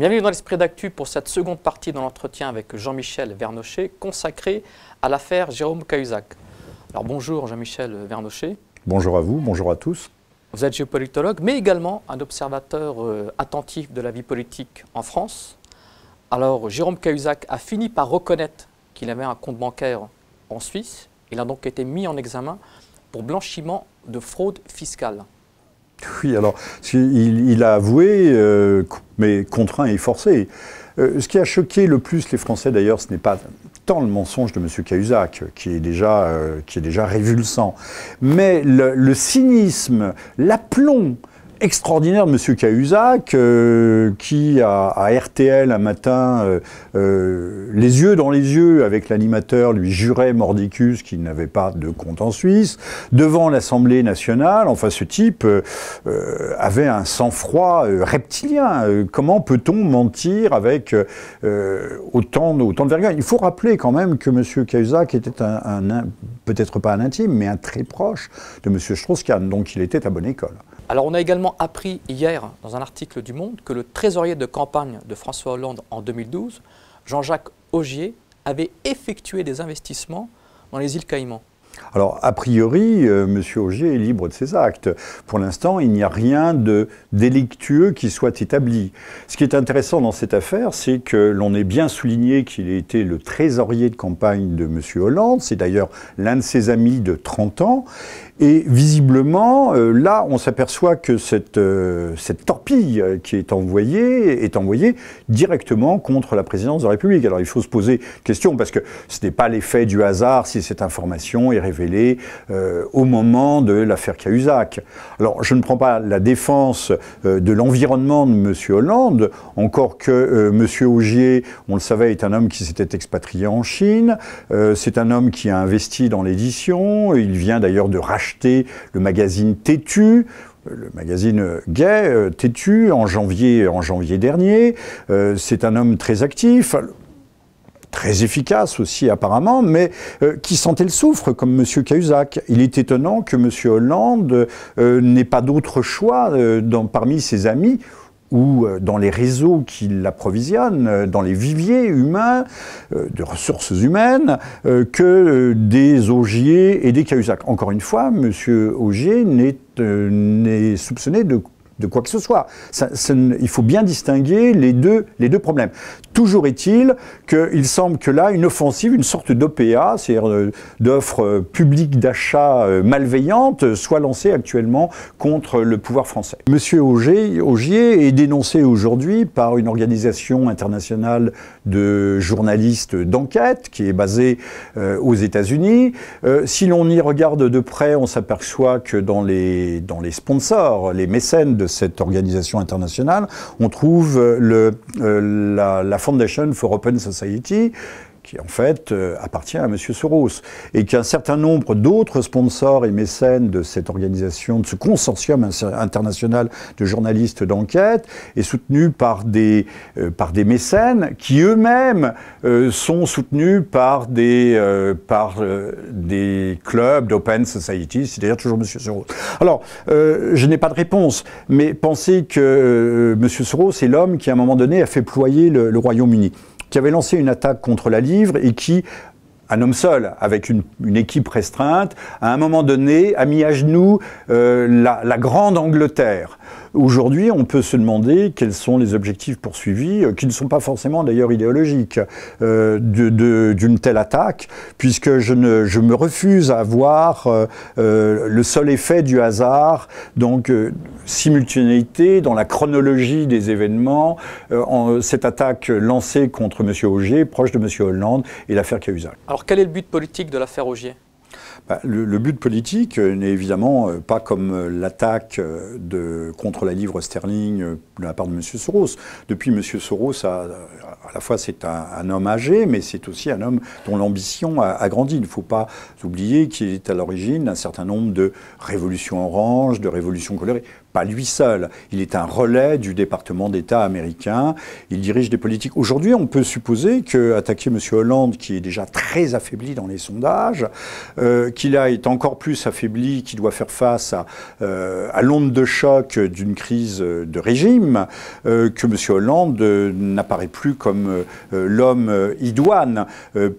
Bienvenue dans l'esprit d'actu pour cette seconde partie de l'entretien avec Jean-Michel Vernochet consacré à l'affaire Jérôme Cahuzac. Alors bonjour Jean-Michel Vernochet. Bonjour à vous, bonjour à tous. Vous êtes géopolitologue, mais également un observateur euh, attentif de la vie politique en France. Alors Jérôme Cahuzac a fini par reconnaître qu'il avait un compte bancaire en Suisse. Il a donc été mis en examen pour blanchiment de fraude fiscale. Oui, alors il, a avoué, euh, mais contraint et forcé. Euh, ce qui a choqué le plus les Français d'ailleurs, ce n'est pas tant le mensonge de M. Cahuzac, qui est déjà, euh, qui est déjà révulsant, mais le cynisme, l'aplomb, extraordinaire de M. Cahuzac, euh, qui a, à RTL un matin, euh, euh, les yeux dans les yeux avec l'animateur, lui jurait mordicus qu'il n'avait pas de compte en Suisse, devant l'Assemblée nationale. Enfin, ce type avait un sang-froid reptilien. comment peut-on mentir avec autant, de, autant de vergogne Il faut rappeler quand même que M. Cahuzac était un, un peut-être pas un intime, mais un très proche de M. Strauss-Kahn, donc il était à bonne école. Alors on a également appris hier dans un article du Monde que le trésorier de campagne de François Hollande en 2012, Jean-Jacques Augier, avait effectué des investissements dans les îles Caïmans. Alors, a priori, euh, M. Augier est libre de ses actes. Pour l'instant, il n'y a rien de délictueux qui soit établi. Ce qui est intéressant dans cette affaire, c'est que l'on ait bien souligné qu'il a été le trésorier de campagne de M. Hollande. C'est d'ailleurs l'un de ses amis de 30 ans. Et visiblement, euh, là, on s'aperçoit que cette, euh, cette torpille qui est envoyée est envoyée directement contre la présidence de la République. Alors, il faut se poser question, parce que ce n'est pas l'effet du hasard si cette information est Révélé euh, au moment de l'affaire Cahuzac. Alors, je ne prends pas la défense euh, de l'environnement de M. Hollande, encore que monsieur M. Augier, on le savait, est un homme qui s'était expatrié en Chine, euh, c'est un homme qui a investi dans l'édition, il vient d'ailleurs de racheter le magazine Têtu, le magazine Gay, têtu, en janvier, en janvier dernier. c'est un homme très actif très efficace aussi apparemment, mais euh, qui sentait le soufre, comme M. Cahuzac. Il est étonnant que M. Hollande euh, n'ait pas d'autre choix euh, dans, parmi ses amis ou dans les réseaux qui l'approvisionnent, dans les viviers humains, de ressources humaines, que des Augier et des Cahuzac. Encore une fois, M. Augier n'est soupçonné de de quoi que ce soit. il faut bien distinguer les deux, les deux problèmes. Toujours est-il qu'il semble que là, une offensive, une sorte d'OPA, c'est-à-dire euh, d'offre euh, publique d'achat euh, malveillante, soit lancée actuellement contre le pouvoir français. Monsieur Augier, est dénoncé aujourd'hui par une organisation internationale de journalistes d'enquête qui est basée aux États-Unis. si l'on y regarde de près, on s'aperçoit que dans les, dans les sponsors, les mécènes de cette organisation internationale, on trouve euh, euh, la Foundation for Open Society, qui en fait euh, appartient à M. Soros, et qu'un certain nombre d'autres sponsors et mécènes de cette organisation, de ce consortium international de journalistes d'enquête, est soutenu par des, euh, par des mécènes qui eux-mêmes euh, sont soutenus par des, par, des clubs d'Open Society, c'est-à-dire toujours monsieur Soros. Alors, je n'ai pas de réponse, mais pensez que monsieur Soros est l'homme qui, à un moment donné, a fait ployer le Royaume-Uni qui avait lancé une attaque contre la livre et qui, un homme seul, avec une, une, équipe restreinte, à un moment donné, a mis à genoux euh, la, grande Angleterre. Aujourd'hui, on peut se demander quels sont les objectifs poursuivis, euh, qui ne sont pas forcément d'ailleurs idéologiques, euh, d'une telle attaque, puisque je, ne, je, me refuse à voir le seul effet du hasard. Donc, simultanéité, dans la chronologie des événements, euh, en, euh, cette attaque lancée contre M. Augier, proche de M. Hollande, et l'affaire Cahuzac. Alors quel est le but politique de l'affaire Augier bah, le, but politique euh, n'est évidemment pas comme l'attaque contre la livre sterling de la part de M. Soros. Depuis, M. Soros, à la fois, c'est un, homme âgé, mais c'est aussi un homme dont l'ambition a, grandi. Il ne faut pas oublier qu'il est à l'origine d'un certain nombre de révolutions oranges, de révolutions colorées pas lui seul. Il est un relais du département d'État américain. Il dirige des politiques. Aujourd'hui, on peut supposer qu'attaquer M. Hollande, qui est déjà très affaibli dans les sondages, euh, qu'il a est encore plus affaibli, qu'il doit faire face à, euh, à l'onde de choc d'une crise de régime, euh, que M. Hollande n'apparaît plus comme l'homme idoine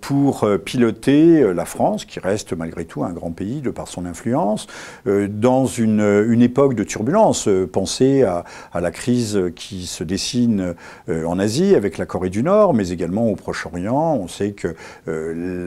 pour piloter la France, qui reste malgré tout un grand pays de par son influence, dans une époque de turbulence euh, penser Pensez à, la crise qui se dessine euh, en Asie avec la Corée du Nord, mais également au Proche-Orient. On sait que euh,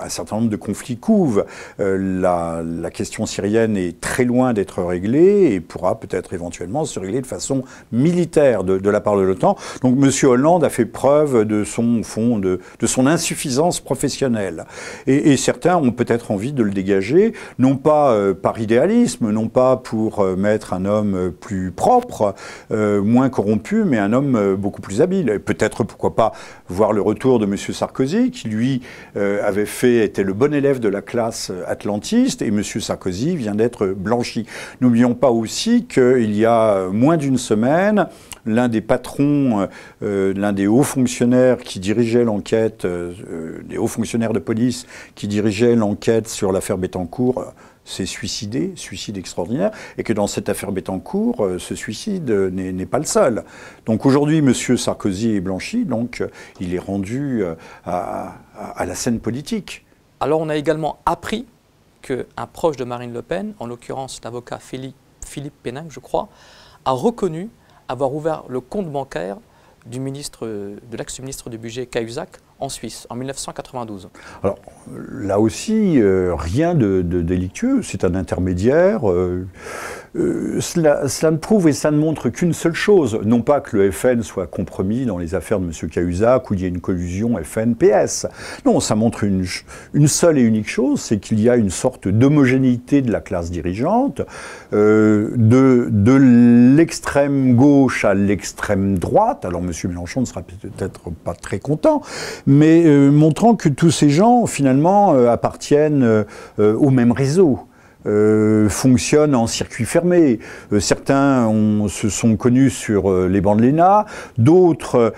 un certain nombre de conflits couvent. la, question syrienne est très loin d'être réglée et pourra peut-être éventuellement se régler de façon militaire de, la part de l'OTAN. Donc M. Hollande a fait preuve de son fond, de, son insuffisance professionnelle. Et, certains ont peut-être envie de le dégager, non pas par idéalisme, non pas pour mettre un homme euh, plus propre, euh, moins corrompu, mais un homme euh, beaucoup plus habile. Peut-être, pourquoi pas, voir le retour de M. Sarkozy, qui lui avait fait, était le bon élève de la classe atlantiste, et M. Sarkozy vient d'être blanchi. N'oublions pas aussi qu'il y a moins d'une semaine, l'un des patrons, l'un des hauts fonctionnaires qui dirigeait l'enquête, des hauts fonctionnaires de police qui dirigeait l'enquête sur l'affaire Bettencourt, s'est suicidé, suicide extraordinaire, et que dans cette affaire Bettencourt, euh, ce suicide euh, n'est pas le seul. Donc aujourd'hui, M. Sarkozy est blanchi, donc euh, il est rendu à, la scène politique. Alors on a également appris qu'un proche de Marine Le Pen, en l'occurrence l'avocat Philippe, Pénin, je crois, a reconnu avoir ouvert le compte bancaire du ministre, de l'ex-ministre du budget Cahuzac en Suisse en 1992 Alors là aussi, euh, rien de, délictueux. C'est un intermédiaire. Euh, euh, cela, ne prouve et ça ne montre qu'une seule chose, non pas que le FN soit compromis dans les affaires de M. Cahuzac ou il y ait une collusion FN-PS. Non, ça montre une, seule et unique chose, c'est qu'il y a une sorte d'homogénéité de la classe dirigeante, euh, de, l'extrême gauche à l'extrême droite. Alors M. Mélenchon ne sera peut-être pas très content, mais euh, montrant que tous ces gens, finalement, appartiennent au même réseau. Euh, fonctionnent en circuit fermé. Euh, certains se sont connus sur euh, les bancs de l'ENA, d'autres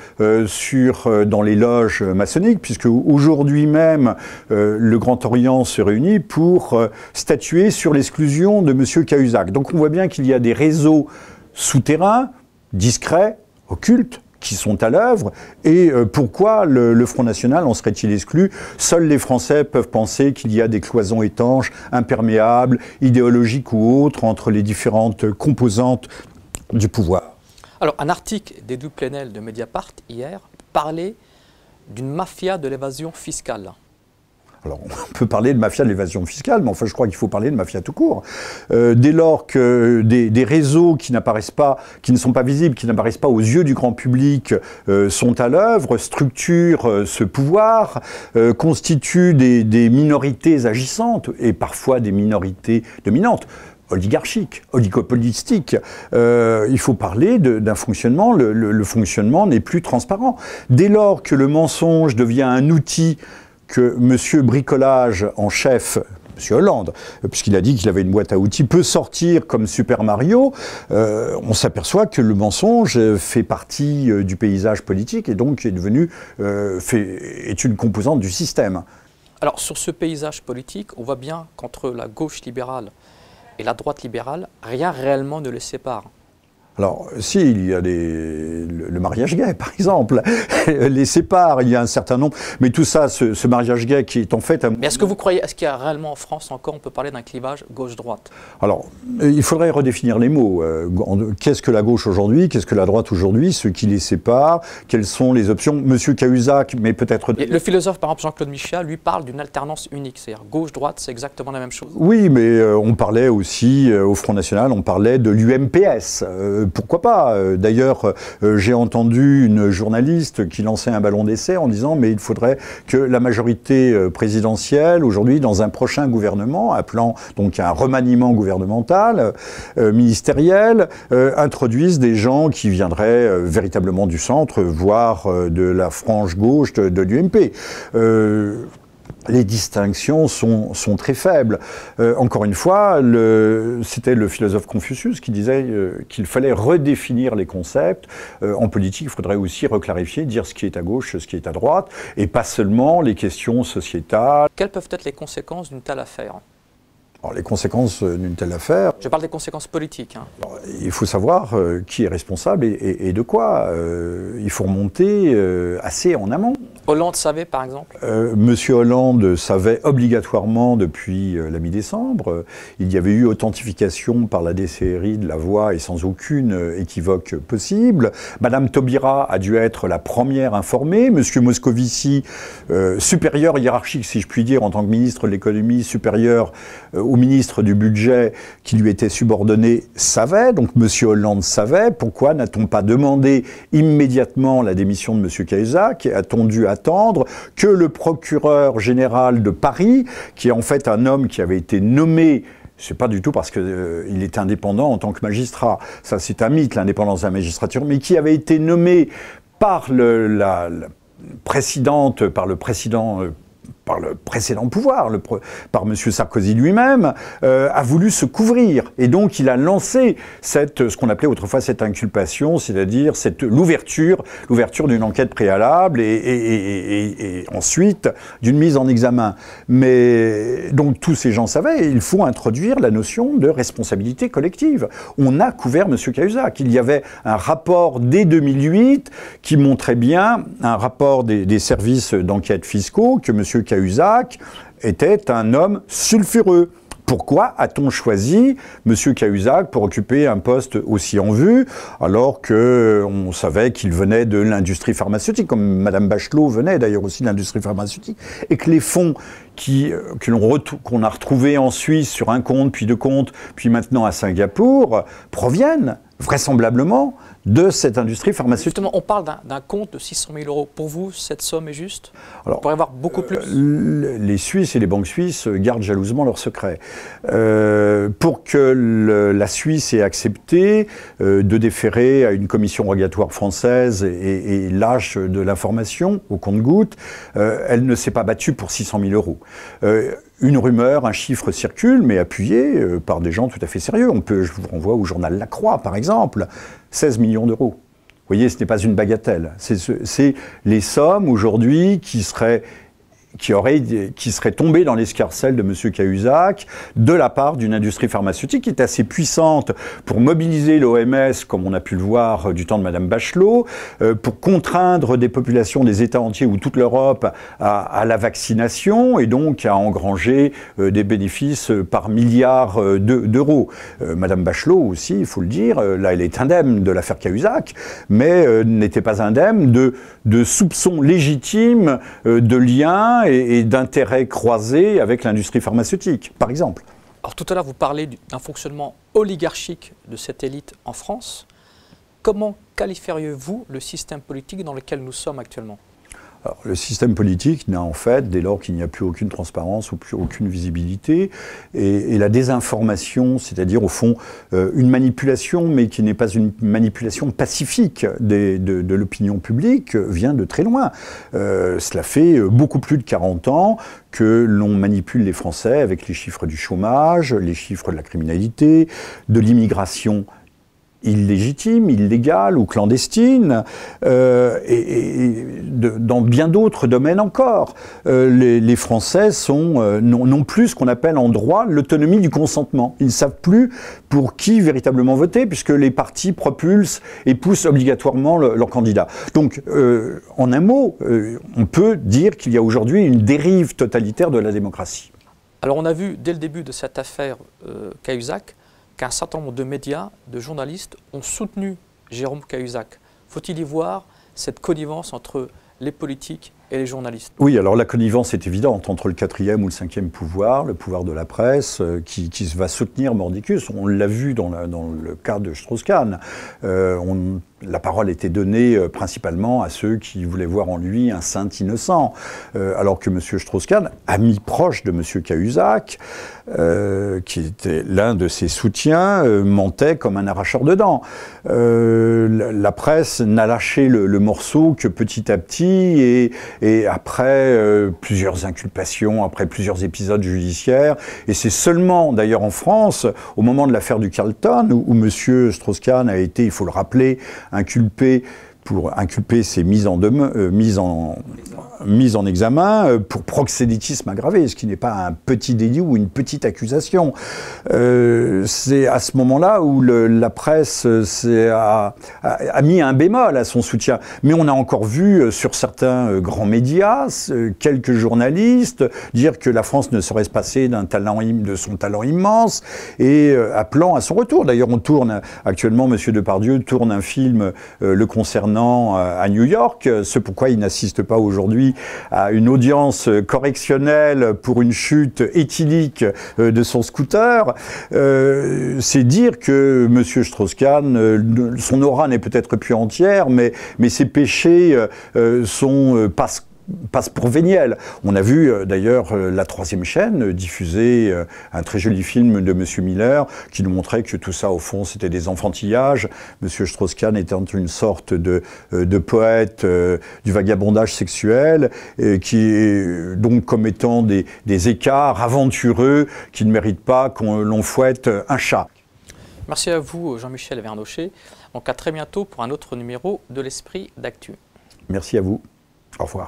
sur dans les loges maçonniques, puisque aujourd'hui même le Grand Orient se réunit pour statuer sur l'exclusion de M. Cahuzac. Donc on voit bien qu'il y a des réseaux souterrains, discrets, occultes, qui sont à l'œuvre et euh, pourquoi le, Front National en serait-il exclu Seuls les Français peuvent penser qu'il y a des cloisons étanches, imperméables, idéologiques ou autres entre les différentes composantes du pouvoir. Alors, un article doubles Plenel de Mediapart hier parlait d'une mafia de l'évasion fiscale on peut parler de mafia de l'évasion fiscale, mais enfin, je crois qu'il faut parler de mafia tout court. Euh, dès lors que euh, des, réseaux qui n'apparaissent pas, qui ne sont pas visibles, qui n'apparaissent pas aux yeux du grand public, euh, sont à l'œuvre, structurent ce pouvoir, constituent des, minorités agissantes et parfois des minorités dominantes oligarchiques, oligopolistiques. il faut parler d'un fonctionnement, le fonctionnement n'est plus transparent. Dès lors que le mensonge devient un outil que M. Bricolage en chef, M. Hollande, euh, puisqu'il a dit qu'il avait une boîte à outils, peut sortir comme Super Mario, euh, on s'aperçoit que le mensonge fait partie euh, du paysage politique et donc est devenu est une composante du système. Alors sur ce paysage politique, on voit bien qu'entre la gauche libérale et la droite libérale, rien réellement ne les sépare. Alors, si, il y a des, le, mariage gay, par exemple, les sépare, il y a un certain nombre, mais tout ça, ce, mariage gay qui est en fait... Un... Mais est-ce que vous croyez, est-ce qu'il y a réellement en France encore, on peut parler d'un clivage gauche-droite Alors, euh, il faudrait redéfinir les mots. Euh, qu'est-ce que la gauche aujourd'hui Qu'est-ce que la droite aujourd'hui Ce qui les sépare Quelles sont les options Monsieur Cahuzac, mais peut-être... Le philosophe, par exemple, Jean-Claude michel lui parle d'une alternance unique, c'est-à-dire gauche-droite, c'est exactement la même chose. Oui, mais euh, on parlait aussi, au Front National, on parlait de l'UMPS, pourquoi pas euh, D'ailleurs, euh, j'ai entendu une journaliste qui lançait un ballon d'essai en disant mais il faudrait que la majorité euh, présidentielle aujourd'hui dans un prochain gouvernement appelant donc un remaniement gouvernemental ministériel introduise des gens qui viendraient véritablement du centre voire de la frange gauche de l'UMP les distinctions sont, très faibles. Euh, encore une fois, c'était le philosophe Confucius qui disait euh, qu'il fallait redéfinir les concepts. Euh, en politique, il faudrait aussi reclarifier, dire ce qui est à gauche, ce qui est à droite, et pas seulement les questions sociétales. Quelles peuvent être les conséquences d'une telle affaire les conséquences d'une telle affaire. Je parle des conséquences politiques. Hein. il faut savoir qui est responsable et, de quoi. il faut remonter assez en amont. Hollande savait, par exemple euh, Monsieur Hollande savait obligatoirement depuis euh, la mi-décembre. Euh, il y avait eu authentification par la DCRI de la voix et sans aucune équivoque possible. Madame Taubira a dû être la première informée. Monsieur Moscovici, supérieur hiérarchique, si je puis dire, en tant que ministre de l'économie, supérieur au ministre du budget qui lui était subordonné, savait. Donc Monsieur Hollande savait. Pourquoi n'a-t-on pas demandé immédiatement la démission de Monsieur Cahuzac a t que le procureur général de Paris, qui est en fait un homme qui avait été nommé c'est pas du tout parce qu'il euh, est indépendant en tant que magistrat. Ça, c'est un mythe, l'indépendance de la magistrature, mais qui avait été nommé par le, la présidente, par le président euh, par le précédent pouvoir, le, par M. Sarkozy lui-même, euh, a voulu se couvrir. Et donc il a lancé cette, ce qu'on appelait autrefois cette inculpation, c'est-à-dire cette, l'ouverture, l'ouverture d'une enquête préalable et, ensuite d'une mise en examen. Mais donc tous ces gens savaient, il faut introduire la notion de responsabilité collective. On a couvert M. Cahuzac. Il y avait un rapport dès 2008 qui montrait bien, un rapport des, des services d'enquête fiscaux que M. Cahuzac Cahuzac était un homme sulfureux. Pourquoi a-t-on choisi M. Cahuzac pour occuper un poste aussi en vue, alors qu'on savait qu'il venait de l'industrie pharmaceutique, comme Mme Bachelot venait d'ailleurs aussi de l'industrie pharmaceutique, et que les fonds qui euh, qu'on a retrouvés en Suisse sur un compte, puis deux comptes, puis maintenant à Singapour, proviennent vraisemblablement de cette industrie pharmaceutique. Justement, on parle d'un compte de 600 000 euros. Pour vous, cette somme est juste Alors, On pourrait avoir beaucoup euh, plus Les Suisses et les banques suisses euh, gardent jalousement leurs secrets. Euh, pour que la Suisse ait accepté de déférer à une commission rogatoire française et, lâche de l'information au compte-goutte, elle ne s'est pas battue pour 600 000 euros une rumeur, un chiffre circule, mais appuyé par des gens tout à fait sérieux. On peut, je vous renvoie au journal La Croix, par exemple, 16 millions d'euros. Vous voyez, ce n'est pas une bagatelle. C'est les sommes aujourd'hui qui seraient qui, aurait, qui serait tombé dans l'escarcelle de M. Cahuzac de la part d'une industrie pharmaceutique qui est assez puissante pour mobiliser l'OMS, comme on a pu le voir euh, du temps de Mme Bachelot, euh, pour contraindre des populations des États entiers ou toute l'Europe à, la vaccination et donc à engranger euh, des bénéfices par milliards d'euros. Madame Bachelot aussi, il faut le dire, là elle est indemne de l'affaire Cahuzac, mais n'était pas indemne de, de soupçons légitimes de liens et, d'intérêts croisés avec l'industrie pharmaceutique, par exemple. Alors tout à l'heure, vous parlez d'un fonctionnement oligarchique de cette élite en France. Comment qualifieriez-vous le système politique dans lequel nous sommes actuellement alors, le système politique n'a en fait, dès lors qu'il n'y a plus aucune transparence ou plus aucune visibilité, et, la désinformation, c'est-à-dire au fond euh, une manipulation, mais qui n'est pas une manipulation pacifique de, l'opinion publique, vient de très loin. Euh, cela fait euh, beaucoup plus de 40 ans que l'on manipule les Français avec les chiffres du chômage, les chiffres de la criminalité, de l'immigration illégitime, illégale ou clandestine dans bien d'autres domaines encore. Euh, les, Français sont, euh, n'ont plus ce qu'on appelle en droit l'autonomie du consentement. Ils ne savent plus pour qui véritablement voter, puisque les partis propulsent et poussent obligatoirement leurs candidats. Donc, euh, en un mot, on peut dire qu'il y a aujourd'hui une dérive totalitaire de la démocratie. Alors, on a vu dès le début de cette affaire Cahuzac qu'un certain nombre de médias, de journalistes ont soutenu Jérôme Cahuzac. Faut-il y voir cette connivence entre les politiques et les journalistes. Oui, alors la connivence est évidente entre le quatrième ou le cinquième pouvoir, le pouvoir de la presse, euh, qui, va soutenir Mordicus. On l'a vu dans, le cas de Strauss-Kahn. Euh, la parole était donnée euh, principalement à ceux qui voulaient voir en lui un saint innocent, euh, alors que M. Strauss-Kahn, ami proche de M. Cahuzac, euh, qui était l'un de ses soutiens, mentait comme un arracheur de dents. La, presse n'a lâché le, morceau que petit à petit, et, après plusieurs inculpations, après plusieurs épisodes judiciaires, et c'est seulement d'ailleurs en France, au moment de l'affaire du Carlton, où, où M. Strauss-Kahn a été, il faut le rappeler, inculpé pour inculper ses mises en, euh, mises en, mises en examen euh, pour proxénétisme aggravé, ce qui n'est pas un petit délit ou une petite accusation. Euh, c'est à ce moment-là où la presse a, a, mis un bémol à son soutien. Mais on a encore vu sur certains grands médias, quelques journalistes, dire que la France ne serait se passer d'un talent, de son talent immense et appelant à son retour. D'ailleurs, on tourne actuellement, M. Depardieu tourne un film le concernant euh, à New York. ce pourquoi il n'assiste pas aujourd'hui à une audience correctionnelle pour une chute éthylique euh, de son scooter. Euh, c'est dire que M. Strauss-Kahn, son aura n'est peut-être plus entière, mais, mais ses péchés sont pas passe pour Véniel. On a vu euh, d'ailleurs euh, la troisième chaîne euh, diffuser un très joli film de M. Miller qui nous montrait que tout ça au fond c'était des enfantillages. M. Strauss-Kahn étant une sorte de, poète du vagabondage sexuel qui est donc comme étant des, écarts aventureux qui ne méritent pas qu'on l'on fouette un chat. Merci à vous Jean-Michel Vernochet. Donc à très bientôt pour un autre numéro de l'Esprit d'Actu. Merci à vous. Au revoir.